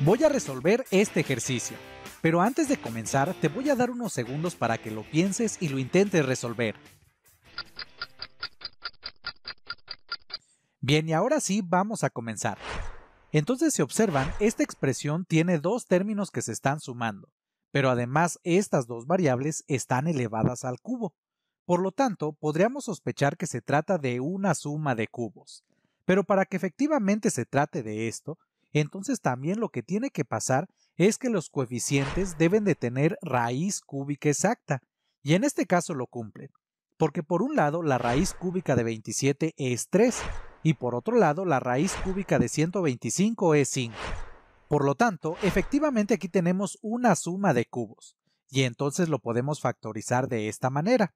Voy a resolver este ejercicio, pero antes de comenzar te voy a dar unos segundos para que lo pienses y lo intentes resolver. Bien, y ahora sí vamos a comenzar. Entonces, si observan, esta expresión tiene dos términos que se están sumando, pero además estas dos variables están elevadas al cubo. Por lo tanto, podríamos sospechar que se trata de una suma de cubos. Pero para que efectivamente se trate de esto, entonces también lo que tiene que pasar es que los coeficientes deben de tener raíz cúbica exacta, y en este caso lo cumplen, porque por un lado la raíz cúbica de 27 es 3, y por otro lado la raíz cúbica de 125 es 5. Por lo tanto, efectivamente aquí tenemos una suma de cubos, y entonces lo podemos factorizar de esta manera.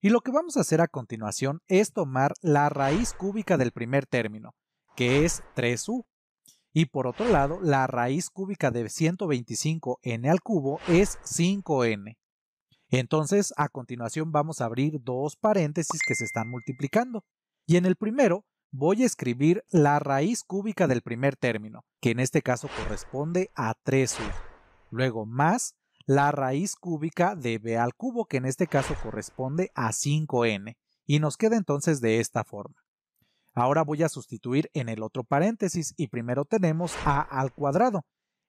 Y lo que vamos a hacer a continuación es tomar la raíz cúbica del primer término, que es 3u, y por otro lado, la raíz cúbica de 125n al cubo es 5n. Entonces, a continuación vamos a abrir dos paréntesis que se están multiplicando. Y en el primero voy a escribir la raíz cúbica del primer término, que en este caso corresponde a 3u. Luego más la raíz cúbica de b al cubo, que en este caso corresponde a 5n. Y nos queda entonces de esta forma. Ahora voy a sustituir en el otro paréntesis y primero tenemos a al cuadrado,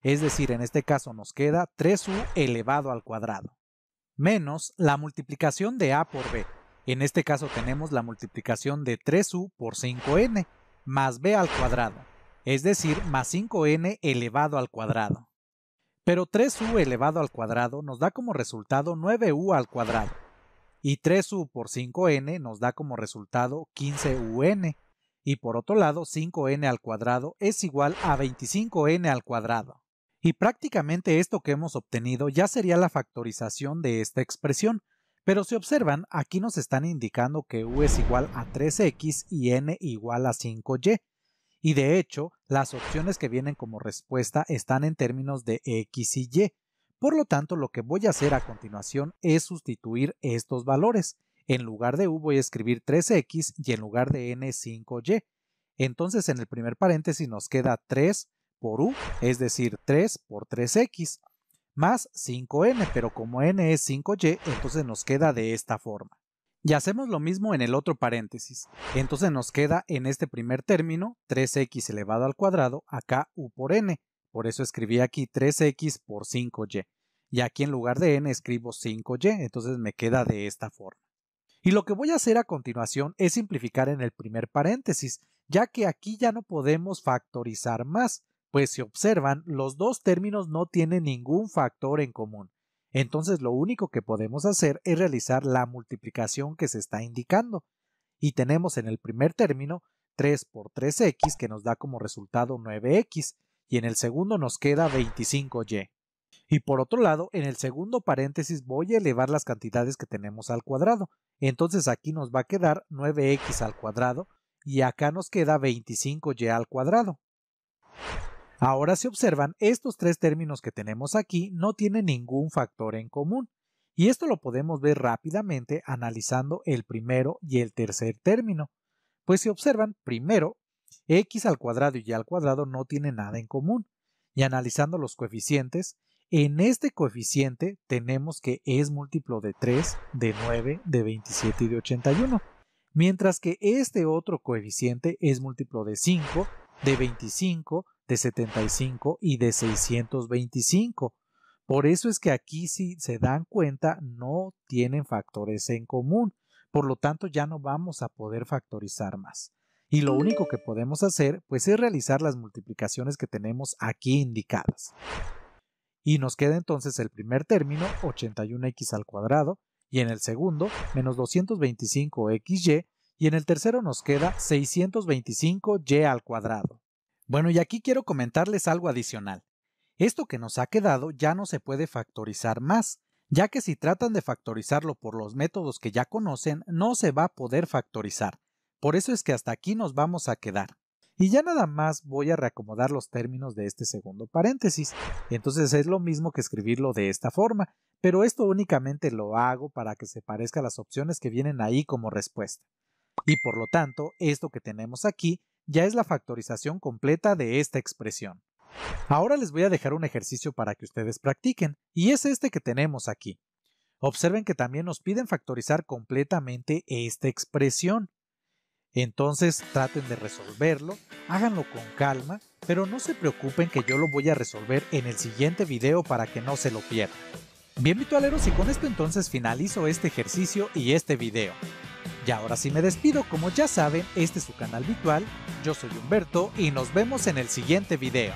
es decir, en este caso nos queda 3u elevado al cuadrado, menos la multiplicación de a por b. En este caso tenemos la multiplicación de 3u por 5n más b al cuadrado, es decir, más 5n elevado al cuadrado. Pero 3u elevado al cuadrado nos da como resultado 9u al cuadrado. Y 3u por 5n nos da como resultado 15un y por otro lado 5n al cuadrado es igual a 25n al cuadrado. Y prácticamente esto que hemos obtenido ya sería la factorización de esta expresión, pero si observan aquí nos están indicando que u es igual a 3x y n igual a 5y, y de hecho las opciones que vienen como respuesta están en términos de x y y, por lo tanto lo que voy a hacer a continuación es sustituir estos valores, en lugar de u voy a escribir 3x y en lugar de n 5y. Entonces en el primer paréntesis nos queda 3 por u, es decir, 3 por 3x, más 5n, pero como n es 5y, entonces nos queda de esta forma. Y hacemos lo mismo en el otro paréntesis. Entonces nos queda en este primer término 3x elevado al cuadrado, acá u por n. Por eso escribí aquí 3x por 5y. Y aquí en lugar de n escribo 5y, entonces me queda de esta forma. Y lo que voy a hacer a continuación es simplificar en el primer paréntesis, ya que aquí ya no podemos factorizar más, pues si observan, los dos términos no tienen ningún factor en común. Entonces lo único que podemos hacer es realizar la multiplicación que se está indicando. Y tenemos en el primer término 3 por 3x que nos da como resultado 9x y en el segundo nos queda 25y. Y por otro lado, en el segundo paréntesis voy a elevar las cantidades que tenemos al cuadrado. Entonces aquí nos va a quedar 9x al cuadrado y acá nos queda 25y al cuadrado. Ahora si observan, estos tres términos que tenemos aquí no tienen ningún factor en común. Y esto lo podemos ver rápidamente analizando el primero y el tercer término. Pues si observan, primero, x al cuadrado y y al cuadrado no tienen nada en común. Y analizando los coeficientes, en este coeficiente tenemos que es múltiplo de 3, de 9, de 27 y de 81, mientras que este otro coeficiente es múltiplo de 5, de 25, de 75 y de 625. Por eso es que aquí si se dan cuenta no tienen factores en común, por lo tanto ya no vamos a poder factorizar más. Y lo único que podemos hacer pues es realizar las multiplicaciones que tenemos aquí indicadas y nos queda entonces el primer término 81x al cuadrado y en el segundo menos 225xy y en el tercero nos queda 625y al cuadrado. Bueno, y aquí quiero comentarles algo adicional. Esto que nos ha quedado ya no se puede factorizar más, ya que si tratan de factorizarlo por los métodos que ya conocen, no se va a poder factorizar. Por eso es que hasta aquí nos vamos a quedar. Y ya nada más voy a reacomodar los términos de este segundo paréntesis. Entonces es lo mismo que escribirlo de esta forma, pero esto únicamente lo hago para que se parezca a las opciones que vienen ahí como respuesta. Y por lo tanto, esto que tenemos aquí ya es la factorización completa de esta expresión. Ahora les voy a dejar un ejercicio para que ustedes practiquen, y es este que tenemos aquí. Observen que también nos piden factorizar completamente esta expresión. Entonces traten de resolverlo, háganlo con calma, pero no se preocupen que yo lo voy a resolver en el siguiente video para que no se lo pierdan. Bien virtualeros, y con esto entonces finalizo este ejercicio y este video. Y ahora sí me despido, como ya saben, este es su canal virtual, yo soy Humberto y nos vemos en el siguiente video.